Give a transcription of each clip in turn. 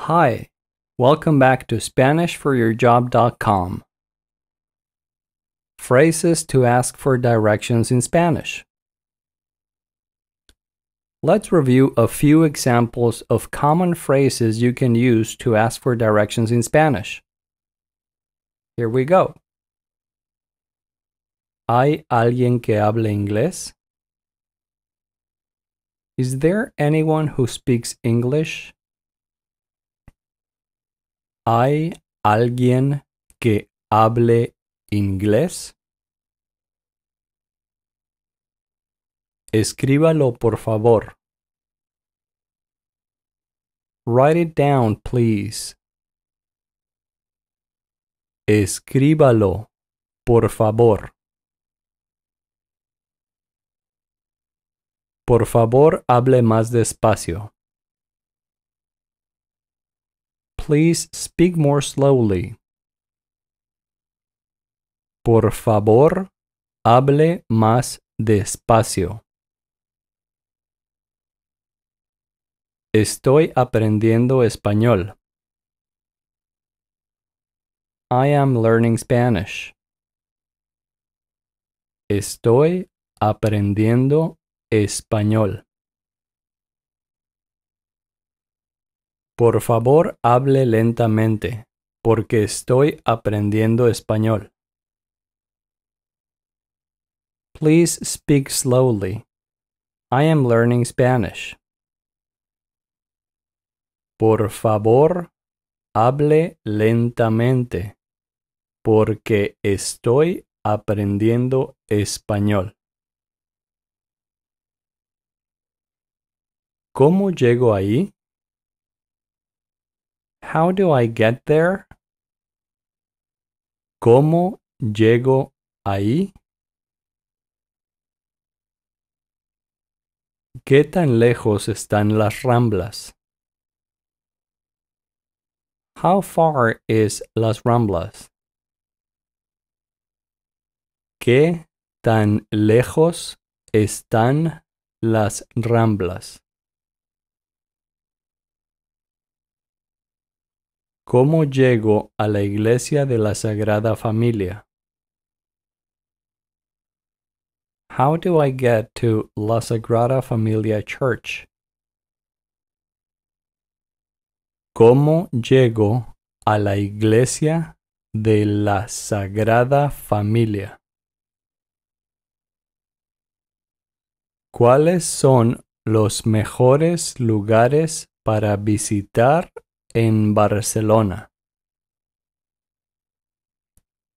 Hi, welcome back to SpanishForYourJob.com. Phrases to ask for directions in Spanish. Let's review a few examples of common phrases you can use to ask for directions in Spanish. Here we go. ¿Hay alguien que hable inglés? Is there anyone who speaks English? ¿Hay alguien que hable inglés? Escríbalo, por favor. Write it down, please. Escríbalo, por favor. Por favor, hable más despacio. please speak more slowly. Por favor, hable más despacio. Estoy aprendiendo español. I am learning Spanish. Estoy aprendiendo español. Por favor, hable lentamente, porque estoy aprendiendo español. Please speak slowly. I am learning Spanish. Por favor, hable lentamente, porque estoy aprendiendo español. ¿Cómo llego ahí? How do I get there? ¿Cómo llego ahí? ¿Qué tan lejos están las ramblas? How far is Las Ramblas? ¿Qué tan lejos están las Ramblas? ¿Cómo llego a la iglesia de la Sagrada Familia? How do I get to La Sagrada Familia Church? ¿Cómo llego a la iglesia de la Sagrada Familia? ¿Cuáles son los mejores lugares para visitar Barcelona.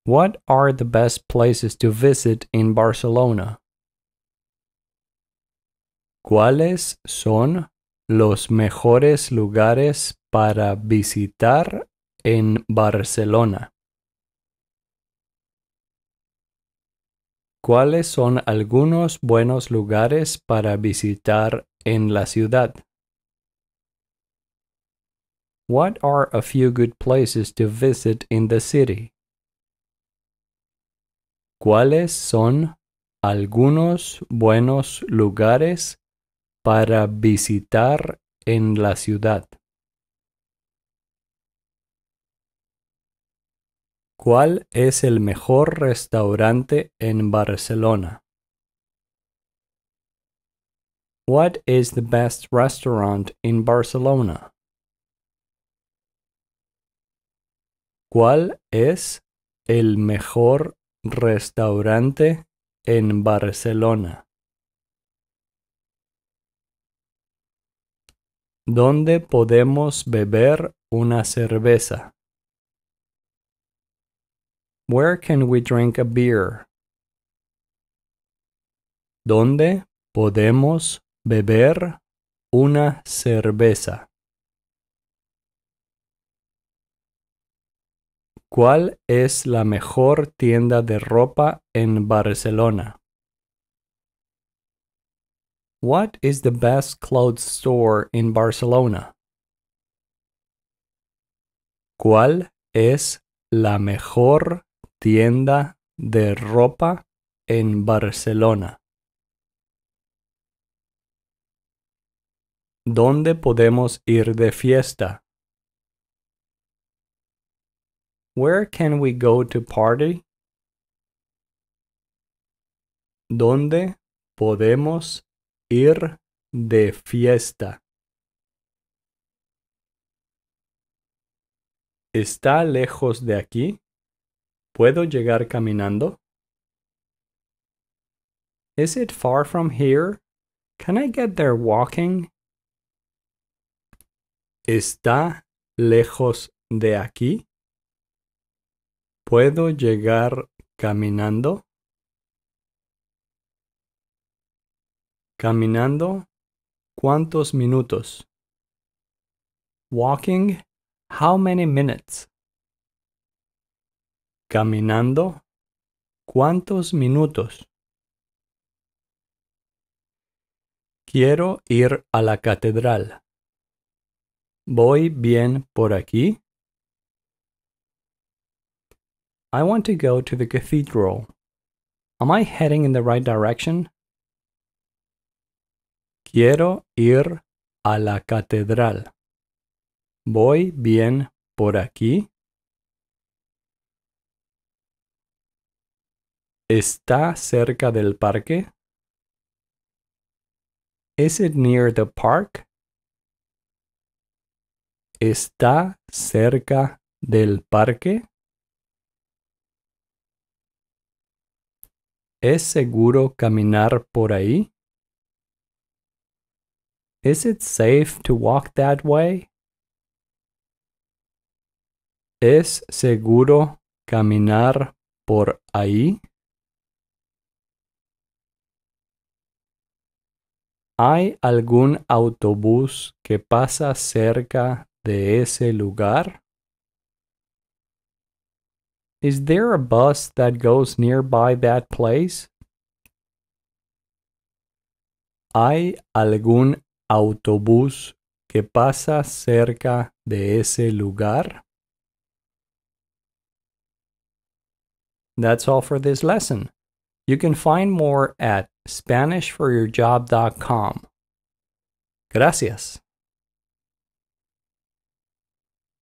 What are the best places to visit in Barcelona? ¿Cuáles son los mejores lugares para visitar en Barcelona? ¿Cuáles son algunos buenos lugares para visitar en la ciudad? What are a few good places to visit in the city? ¿Cuáles son algunos buenos lugares para visitar en la ciudad? ¿Cuál es el mejor restaurante en Barcelona? What is the best restaurant in Barcelona? ¿Cuál es el mejor restaurante en Barcelona? ¿Dónde podemos beber una cerveza? Where can we drink a beer? ¿Dónde podemos beber una cerveza? ¿Cuál es la mejor tienda de ropa en Barcelona? What is the best clothes store in Barcelona? ¿Cuál es la mejor tienda de ropa en Barcelona? ¿Dónde podemos ir de fiesta? Where can we go to party? ¿Dónde podemos ir de fiesta? ¿Está lejos de aquí? ¿Puedo llegar caminando? Is it far from here? Can I get there walking? ¿Está lejos de aquí? ¿Puedo llegar caminando? Caminando, ¿cuántos minutos? Walking, how many minutes? Caminando, ¿cuántos minutos? Quiero ir a la catedral. ¿Voy bien por aquí? I want to go to the cathedral. Am I heading in the right direction? Quiero ir a la catedral. Voy bien por aquí. ¿Está cerca del parque? Is it near the park? ¿Está cerca del parque? ¿Es seguro caminar por ahí? Is it safe to walk that way? ¿Es seguro caminar por ahí? ¿Hay algún autobús que pasa cerca de ese lugar? Is there a bus that goes nearby that place? ¿Hay algún autobús que pasa cerca de ese lugar? That's all for this lesson. You can find more at SpanishForYourJob.com. Gracias.